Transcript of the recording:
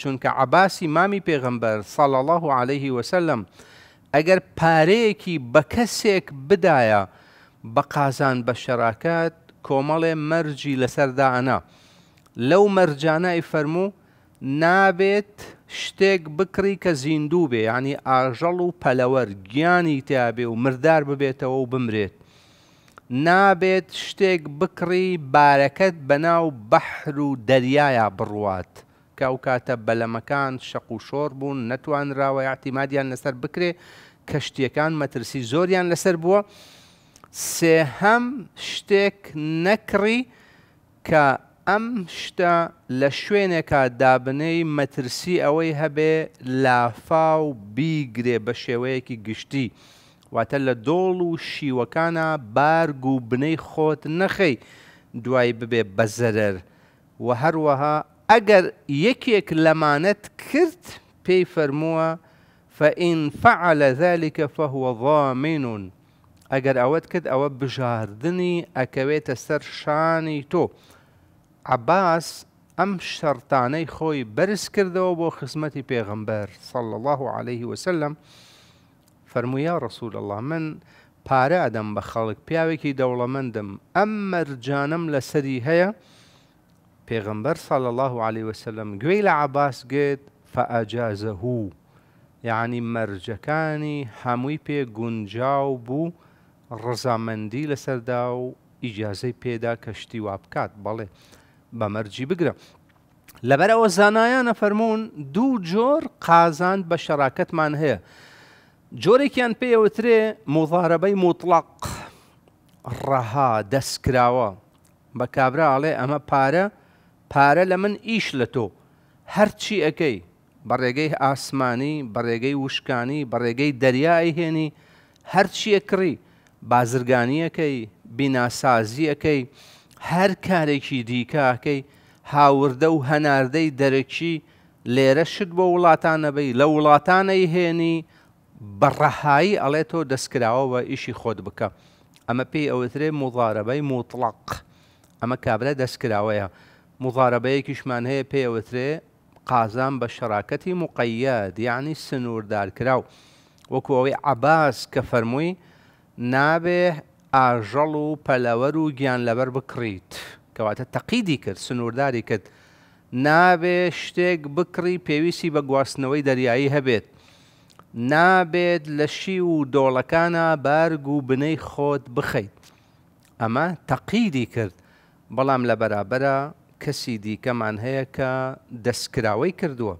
چونکە عباسی مامی پێغمبەر ساڵ الله و عليهەیهی وسلم ئەگەر پارەیەکی بە کەسێک بدایە بە قازان بە شەراکات کۆمەڵێ مەرجی لەسەردانا لەو مەرجانای فەرموو نابێت شتێک بکڕی کە زیندوو بێ ینی ئاژەڵ و پەلەوەەر گیانی تیاابێ و مردار ببێتەوە و بمرێت نابێت شتێک بکڕی بارەکەت بەناو بەحر و دەریایە بڕوات کە ئەو کاتە بەلەمەکان شەق و شۆڕ بوون نەتوانراوە یاعتیمادیان لەسەر بکرێ کەشتیەکان مەترسی زۆریان لەسەر بووە سێهەم شتێک نەکڕی کە ئەم شتە لە شوێنێکا دابنەی مەترسی ئەوەی هەبێ لافااو بیگرێ بە شێوەیەکی گشتی واتە لە دۆڵ و شیوەکانە بارگ و بنەی خۆت نەخەی دوای ببێ بەزەرەر و هەروەها اگر ئەگەر یک لمانت کرد پێی فەرمووە فەئین فعل ذلكکە فهو ضامن اگر اوت کرد او بجاردنی اکویت سر شانی تو عباس ام شرطانی خوی برس کرده و با خزمەتی پیغمبر صل الله عليه وسلم فەرموویە رسول الله من پاره ادم بخلق خەڵک که دولمندم ام مرجانم لسری هیا پێغمبەر ساڵ الله عليه وسلم گوێی لە عباس گێت فەجازە هوو یعنی مەرجەکانی هەمووی پێ گونجاو بوو ڕزامەندی لەسەردا و ئیجاازەی پێدا کەشتی وا بکات بەڵێ بەمەرجی بگرە. لەبەرەوە زانایانە فەرمونون دوو جۆر قازان بە شەراکەتمان هەیە. جۆرێکیان پێوترێ مۆظاهرەبەی مطلق ڕەها دەستکراوە بە کابرا ئاڵێ ئەمە پارە پارە لە من ئیش لە تۆ هەرچی ئەەکەی بەڕێگەی ئاسمانی بەڕێگەی وشکانی بەڕێگەی دەریای هێنی هەرچیە کڕی بازرگانیەکەی بیناسازیەکەی هەر کارێکی دیکاکەی هاوردە و هەناردەی دەرەکی لێرە شت بۆ وڵاتانەبی لە وڵاتانەی هێنی بەڕەهایی ئەڵێ تۆ دەستکراوە بە ئیشی خۆت بکە ئەمە پێی ئەوترێ مڵارەبەی مطلق ئەمە کابرا دەستکراوەیە مغاربەیەکیشمان هەیە پێوەترێ قازان بە شەراکەتی مقەیەد یعنی سنووردار کراو وەکو ئەوەی عباس کە فەرمووی نابێ ئاژەڵ و پەلەوەر و گیان لەبەر بکڕیت کەواتە تەقیدی کرد سنوورداری کرد نابێ شتێک بکڕی پێویستی بە گواستنەوەی دەریایی هەبێت نابێت لە شی و دۆڵەکانە بارگ و بنەی خۆت بخەیت ئەمە تەقیدی کرد بەڵام لە بەرابرە کەسی دیکەمان هەیە کە دەستکراوەی کردووە.